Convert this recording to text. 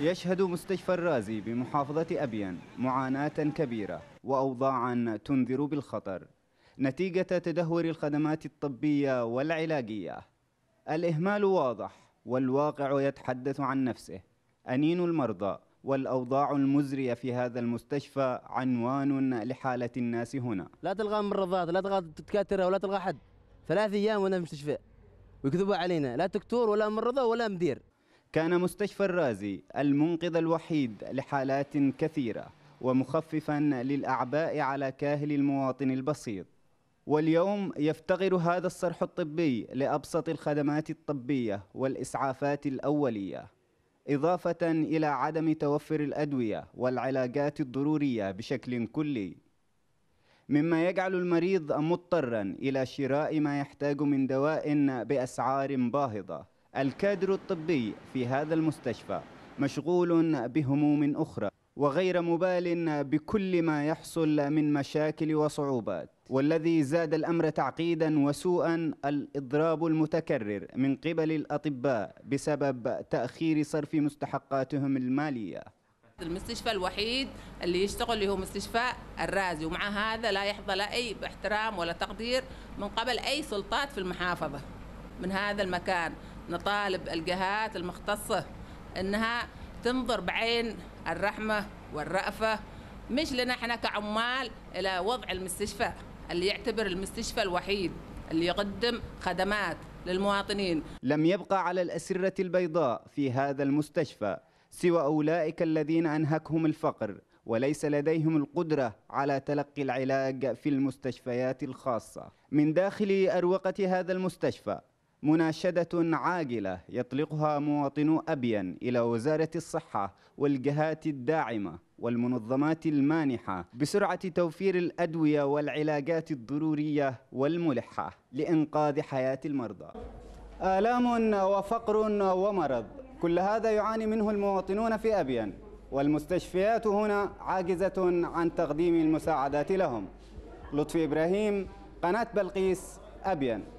يشهد مستشفى الرازي بمحافظة أبين معاناة كبيرة وأوضاعا تنذر بالخطر نتيجة تدهور الخدمات الطبية والعلاجية الإهمال واضح والواقع يتحدث عن نفسه أنين المرضى والأوضاع المزرية في هذا المستشفى عنوان لحالة الناس هنا لا تلغى ممرضات لا تلغى دكاترة ولا تلغى حد ثلاث أيام وأنا في المستشفى ويكذبوا علينا لا دكتور ولا ممرضة ولا مدير كان مستشفى الرازي المنقذ الوحيد لحالات كثيرة ومخففا للأعباء على كاهل المواطن البسيط واليوم يفتقر هذا الصرح الطبي لأبسط الخدمات الطبية والإسعافات الأولية إضافة إلى عدم توفر الأدوية والعلاجات الضرورية بشكل كلي مما يجعل المريض مضطرا إلى شراء ما يحتاج من دواء بأسعار باهظة الكادر الطبي في هذا المستشفى مشغول بهموم أخرى وغير مبال بكل ما يحصل من مشاكل وصعوبات والذي زاد الأمر تعقيدا وسوءا الإضراب المتكرر من قبل الأطباء بسبب تأخير صرف مستحقاتهم المالية المستشفى الوحيد اللي يشتغل اللي هو مستشفى الرازي ومع هذا لا يحظى لا أي احترام ولا تقدير من قبل أي سلطات في المحافظة من هذا المكان نطالب الجهات المختصة أنها تنظر بعين الرحمة والرأفة مش لنا احنا كعمال إلى وضع المستشفى اللي يعتبر المستشفى الوحيد اللي يقدم خدمات للمواطنين لم يبقى على الأسرة البيضاء في هذا المستشفى سوى أولئك الذين أنهكهم الفقر وليس لديهم القدرة على تلقي العلاج في المستشفيات الخاصة من داخل أروقة هذا المستشفى مناشدة عاجلة يطلقها مواطنو أبين إلى وزارة الصحة والجهات الداعمة والمنظمات المانحة بسرعة توفير الأدوية والعلاجات الضرورية والملحة لإنقاذ حياة المرضى آلام وفقر ومرض كل هذا يعاني منه المواطنون في أبين والمستشفيات هنا عاجزة عن تقديم المساعدات لهم لطفي إبراهيم قناة بلقيس أبين